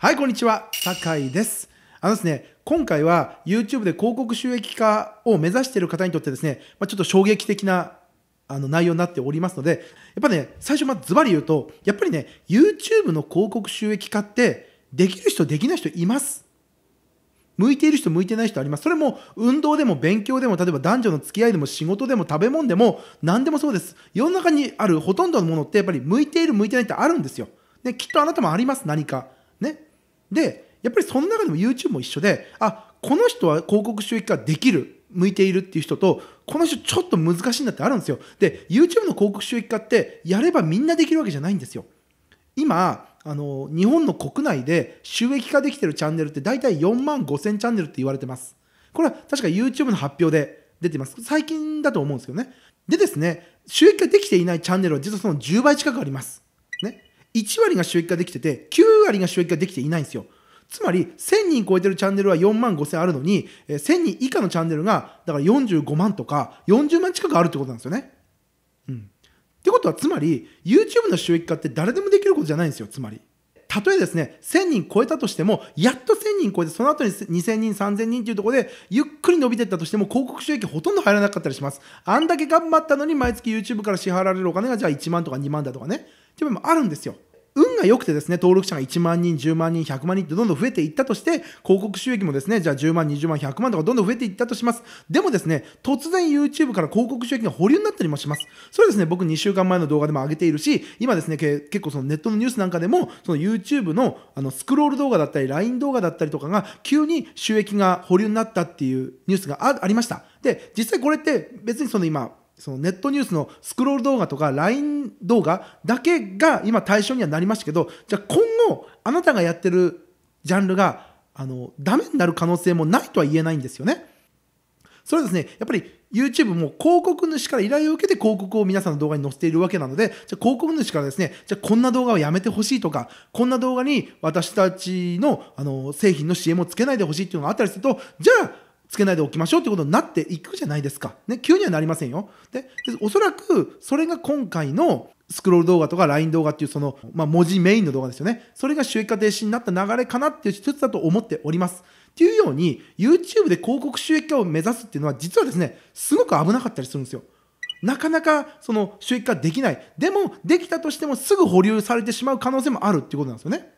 はい、こんにちは。酒井です。あのですね、今回は YouTube で広告収益化を目指している方にとってですね、まあ、ちょっと衝撃的なあの内容になっておりますので、やっぱね、最初まずズバリ言うと、やっぱりね、YouTube の広告収益化ってできる人できない人います。向いている人向いてない人あります。それも運動でも勉強でも、例えば男女の付き合いでも仕事でも食べ物でも何でもそうです。世の中にあるほとんどのものってやっぱり向いている向いてないってあるんですよ。ね、きっとあなたもあります、何か。でやっぱりその中でも YouTube も一緒であこの人は広告収益化できる向いているっていう人とこの人ちょっと難しいんだってあるんですよで YouTube の広告収益化ってやればみんなできるわけじゃないんですよ今あの日本の国内で収益化できてるチャンネルって大体4万5000チャンネルって言われてますこれは確か YouTube の発表で出てます最近だと思うんですけどねでですね収益化できていないチャンネルは実はその10倍近くあります1割が収益化できてて、9割が収益化できていないんですよ。つまり、1000人超えてるチャンネルは4万5000あるのに、1000人以下のチャンネルが、だから45万とか、40万近くあるってことなんですよね。うん。ってことは、つまり、YouTube の収益化って誰でもできることじゃないんですよ、つまり。たとえですね、1000人超えたとしても、やっと1000人超えて、その後に2000人、3000人っていうところで、ゆっくり伸びてったとしても、広告収益ほとんど入らなかったりします。あんだけ頑張ったのに、毎月 YouTube から支払われるお金が、じゃあ1万とか2万だとかね、っていうのもあるんですよ。運が良くてですね、登録者が1万人、10万人、100万人ってどんどん増えていったとして、広告収益もですね、じゃあ10万、20万、100万とかどんどん増えていったとします。でもですね、突然 YouTube から広告収益が保留になったりもします。それですね、僕2週間前の動画でも上げているし、今ですね、結構そのネットのニュースなんかでも、その YouTube のあのスクロール動画だったり、LINE 動画だったりとかが、急に収益が保留になったっていうニュースがありました。で、実際これって別にその今、そのネットニュースのスクロール動画とか LINE 動画だけが今対象にはなりましたけどじゃあ今後あなたがやってるジャンルがあのダメになる可能性もないとは言えないんですよね。それはですねやっぱり YouTube も広告主から依頼を受けて広告を皆さんの動画に載せているわけなので、じゃ広告主からですね、じゃこんな動画はやめてほしいとか、こんな動画に私たちのあの製品の CM をつけないでほしいっていうのがあったりすると、じゃあつけないでおきましょうってことになっていくじゃないですか。ね、急にはなりませんよ。で、でおそらくそれが今回のスクロール動画とか LINE 動画っていうその、まあ、文字メインの動画ですよね。それが収益化停止になった流れかなっていう一つだと思っております。っていうように、YouTube で広告収益化を目指すっていうのは実はですね、すごく危なかったりするんですよ。なかなかその収益化できない。でも、できたとしてもすぐ保留されてしまう可能性もあるっていうことなんですよね。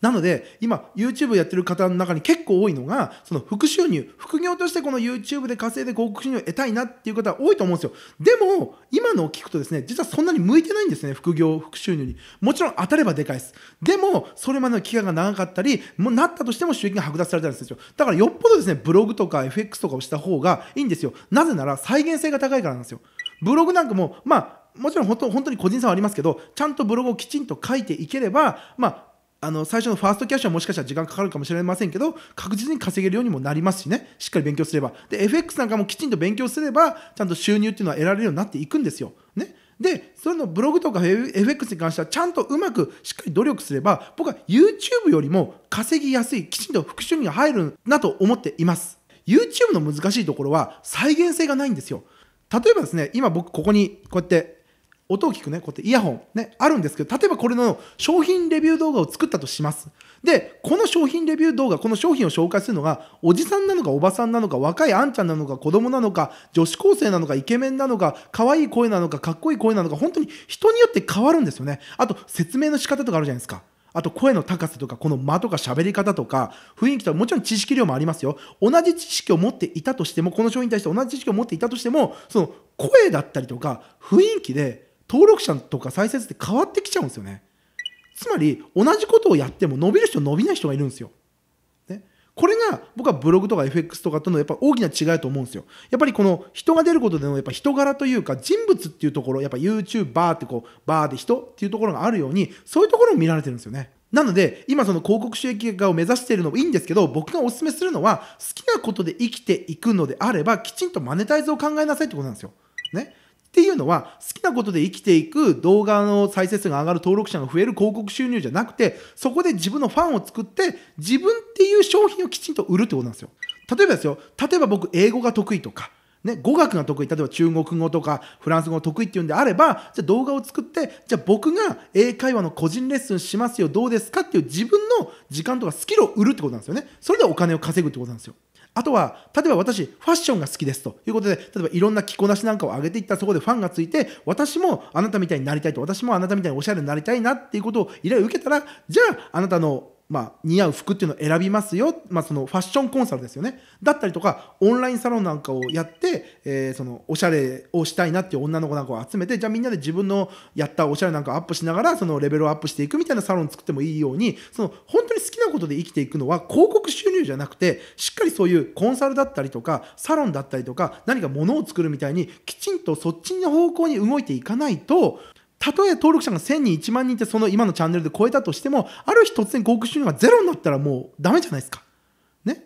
なので、今、YouTube やってる方の中に結構多いのが、その副収入、副業としてこの YouTube で稼いで広告収入を得たいなっていう方多いと思うんですよ。でも、今のを聞くとですね、実はそんなに向いてないんですね、副業、副収入に。もちろん当たればでかいです。でも、それまでの期間が長かったり、もうなったとしても収益が剥奪されたりするんですよ。だからよっぽどですね、ブログとか FX とかをした方がいいんですよ。なぜなら再現性が高いからなんですよ。ブログなんかも、まあ、もちろん本当本当に個人差はありますけど、ちゃんとブログをきちんと書いていければ、まあ、あの最初のファーストキャッシュはもしかしたら時間かかるかもしれませんけど確実に稼げるようにもなりますしねしっかり勉強すればで FX なんかもきちんと勉強すればちゃんと収入っていうのは得られるようになっていくんですよ。ね、でそのブログとか FX に関してはちゃんとうまくしっかり努力すれば僕は YouTube よりも稼ぎやすいきちんと副習にが入るなと思っています YouTube の難しいところは再現性がないんですよ例えばですね今僕ここにこうやって音を聞くね、こうやってイヤホン、ね、あるんですけど、例えばこれの商品レビュー動画を作ったとします。で、この商品レビュー動画、この商品を紹介するのが、おじさんなのか、おばさんなのか、若いあんちゃんなのか、子供なのか、女子高生なのか、イケメンなのか、可愛い声なのか、かっこいい声なのか、本当に人によって変わるんですよね。あと、説明の仕方とかあるじゃないですか。あと声の高さとか、この間とか喋り方とか、雰囲気とか、もちろん知識量もありますよ。同じ知識を持っていたとしても、この商品に対して同じ知識を持っていたとしても、その声だったりとか、雰囲気で、登録者とか再生数って変わってきちゃうんですよねつまり同じことをやっても伸びる人伸びない人がいるんですよ、ね、これが僕はブログとか FX とかとのやっぱ大きな違いだと思うんですよやっぱりこの人が出ることでのやっぱ人柄というか人物っていうところやっぱ YouTuber ってこうバーで人っていうところがあるようにそういうところも見られてるんですよねなので、今その広告収益化を目指しているのもいいんですけど、僕がお勧めするのは、好きなことで生きていくのであれば、きちんとマネタイズを考えなさいってことなんですよ。ね。っていうのは好きなことで生きていく動画の再生数が上がる登録者が増える広告収入じゃなくてそこで自分のファンを作って自分っていう商品をきちんと売るってことなんですよ例えばですよ例えば僕英語が得意とかね、語学が得意例えば中国語とかフランス語が得意っていうんであればじゃあ動画を作ってじゃあ僕が英会話の個人レッスンしますよどうですかっていう自分の時間とかスキルを売るってことなんですよねそれでお金を稼ぐってことなんですよあとは、例えば私、ファッションが好きですということで、例えばいろんな着こなしなんかを上げていったそこでファンがついて、私もあなたみたいになりたいと、私もあなたみたいにおしゃれになりたいなっていうことを依頼を受けたら、じゃあ、あなたのまあ、似合う服っていうのを選びますよ、まあ、そのファッションコンサルですよねだったりとかオンラインサロンなんかをやって、えー、そのおしゃれをしたいなっていう女の子なんかを集めてじゃあみんなで自分のやったおしゃれなんかをアップしながらそのレベルをアップしていくみたいなサロン作ってもいいようにその本当に好きなことで生きていくのは広告収入じゃなくてしっかりそういうコンサルだったりとかサロンだったりとか何か物を作るみたいにきちんとそっちの方向に動いていかないとたとえ登録者が1000人、1万人ってその今のチャンネルで超えたとしても、ある日突然広告収入がゼロになったらもうダメじゃないですか。ね。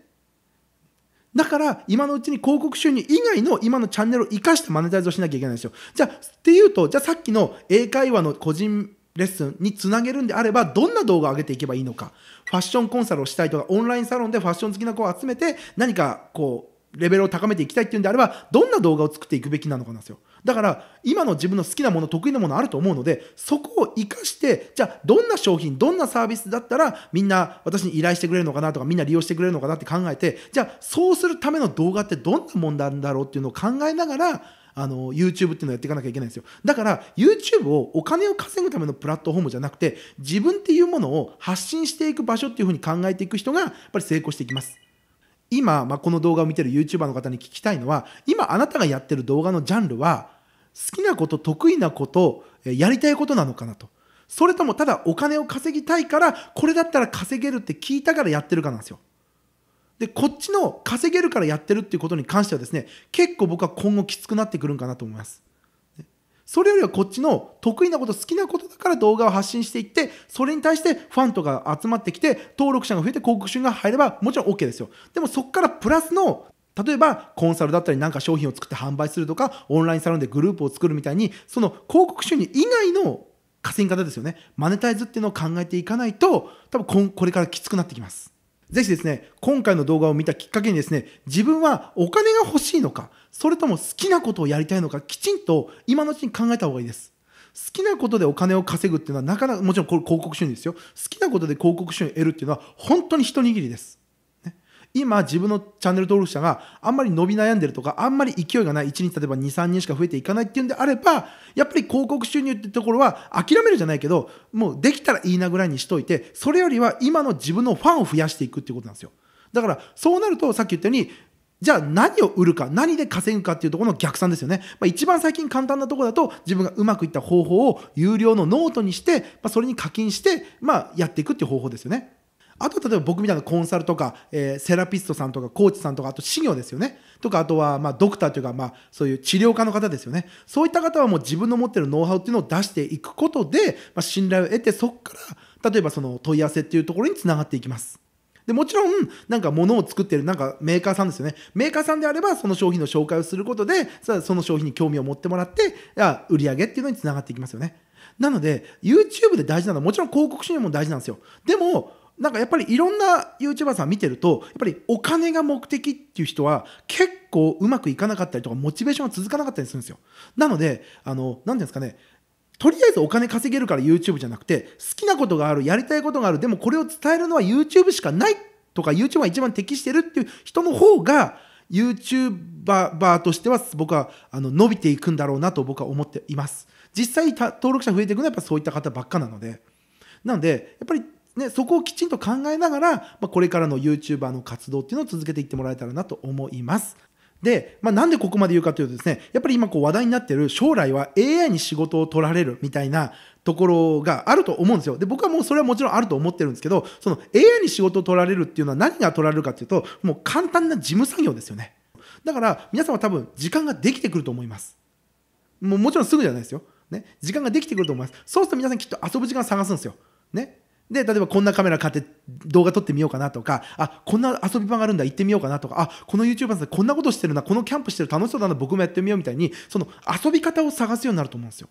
だから、今のうちに広告収入以外の今のチャンネルを生かしてマネタイズをしなきゃいけないんですよ。じゃあ、っていうと、じゃあさっきの英会話の個人レッスンにつなげるんであれば、どんな動画を上げていけばいいのか。ファッションコンサルをしたいとか、オンラインサロンでファッション好きな子を集めて、何かこう、レベルを高めていきたいっていうんであれば、どんな動画を作っていくべきなのかなんですよ。だから、今の自分の好きなもの、得意なものあると思うので、そこを活かして、じゃあ、どんな商品、どんなサービスだったら、みんな私に依頼してくれるのかなとか、みんな利用してくれるのかなって考えて、じゃあ、そうするための動画ってどんなもんなんだろうっていうのを考えながら、あの、YouTube っていうのをやっていかなきゃいけないんですよ。だから、YouTube をお金を稼ぐためのプラットフォームじゃなくて、自分っていうものを発信していく場所っていうふうに考えていく人が、やっぱり成功していきます。今、まあ、この動画を見てる YouTuber の方に聞きたいのは今あなたがやってる動画のジャンルは好きなこと得意なことやりたいことなのかなとそれともただお金を稼ぎたいからこれだったら稼げるって聞いたからやってるかなんですよでこっちの稼げるからやってるっていうことに関してはですね結構僕は今後きつくなってくるんかなと思いますそれよりはこっちの得意なこと、好きなことだから動画を発信していって、それに対してファンとか集まってきて、登録者が増えて広告収入が入れば、もちろん OK ですよ。でもそこからプラスの例えばコンサルだったりなんか商品を作って販売するとかオンラインサロンでグループを作るみたいにその広告収入以外の稼ぎ方ですよねマネタイズっていうのを考えていかないと多分これからきつくなってきます。ぜひですね、今回の動画を見たきっかけにですね、自分はお金が欲しいのか、それとも好きなことをやりたいのか、きちんと今のうちに考えた方がいいです。好きなことでお金を稼ぐっていうのはなかなか、もちろんこれ広告収入ですよ。好きなことで広告収入を得るっていうのは本当に一握りです。今自分のチャンネル登録者があんまり伸び悩んでるとかあんまり勢いがない1日例えば23人しか増えていかないっていうんであればやっぱり広告収入ってところは諦めるじゃないけどもうできたらいいなぐらいにしといてそれよりは今の自分のファンを増やしていくっていうことなんですよだからそうなるとさっき言ったようにじゃあ何を売るか、何で稼ぐかっていうところの逆算ですよね。まあ、一番最近簡単なところだと、自分がうまくいった方法を有料のノートにして、まあ、それに課金して、まあ、やっていくっていう方法ですよね。あと例えば僕みたいなコンサルとか、えー、セラピストさんとかコーチさんとかあと資業ですよねとかあとはまあドクターというかまあそういう治療家の方ですよねそういった方はもう自分の持ってるノウハウっていうのを出していくことで、まあ、信頼を得てそこから例えばその問い合わせっていうところにつながっていきます。でもちろん、なんか物を作ってるなんかメーカーさんですよね。メーカーさんであれば、その商品の紹介をすることで、その商品に興味を持ってもらって、売り上げっていうのにつながっていきますよね。なので、YouTube で大事なのは、もちろん広告収入も大事なんですよ。でも、なんかやっぱりいろんな YouTuber さん見てるとやっぱりお金が目的っていう人は結構うまくいかなかったりとかモチベーションが続かなかったりするんですよなのであのなんですかねとりあえずお金稼げるから YouTube じゃなくて好きなことがあるやりたいことがあるでもこれを伝えるのは YouTube しかないとか YouTube が一番適してるっていう人の方が YouTuber としては僕はあの伸びていくんだろうなと僕は思っています実際登録者増えていくのはやっぱそういった方ばっかなのでなのでやっぱりね、そこをきちんと考えながら、まあ、これからの YouTuber の活動っていうのを続けていってもらえたらなと思います。で、まあ、なんでここまで言うかというとですね、やっぱり今こう話題になってる将来は AI に仕事を取られるみたいなところがあると思うんですよ。で、僕はもうそれはもちろんあると思ってるんですけど、その AI に仕事を取られるっていうのは何が取られるかっていうと、もう簡単な事務作業ですよね。だから皆さんは多分時間ができてくると思います。もうもちろんすぐじゃないですよ。ね、時間ができてくると思います。そうすると皆さんきっと遊ぶ時間探すんですよ。ね、で、例えばこんなカメラ買って動画撮ってみようかなとか、あ、こんな遊び場があるんだ、行ってみようかなとか、あ、この YouTuber さんこんなことしてるな、このキャンプしてる楽しそうだな、僕もやってみようみたいに、その遊び方を探すようになると思うんですよ。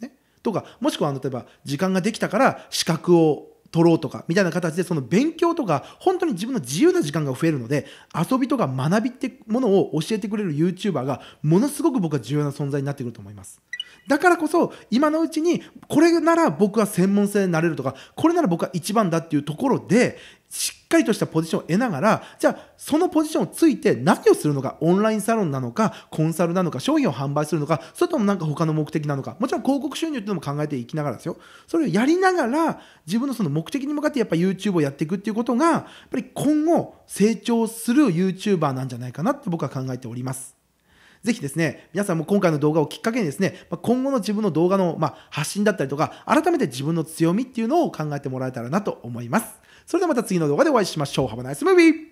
ね、とか、もしくは例えば時間ができたから資格を取ろうとかみたいな形でその勉強とか本当に自分の自由な時間が増えるので遊びとか学びってものを教えてくれる YouTuber がものすごく僕は重要な存在になってくると思います。だからこそ今のうちにこれなら僕は専門性になれるとかこれなら僕は一番だっていうところでしっかりとしたポジションを得ながらじゃあそのポジションをついて何をするのかオンラインサロンなのかコンサルなのか商品を販売するのかそれとも何か他の目的なのかもちろん広告収入っていうのも考えていきながらですよそれをやりながら自分のその目的に向かってやっぱ YouTube をやっていくっていうことがやっぱり今後成長する YouTuber なんじゃないかなって僕は考えております。ぜひですね、皆さんも今回の動画をきっかけにですね、今後の自分の動画の、ま発信だったりとか、改めて自分の強みっていうのを考えてもらえたらなと思います。それではまた次の動画でお会いしましょう。Have a nice movie!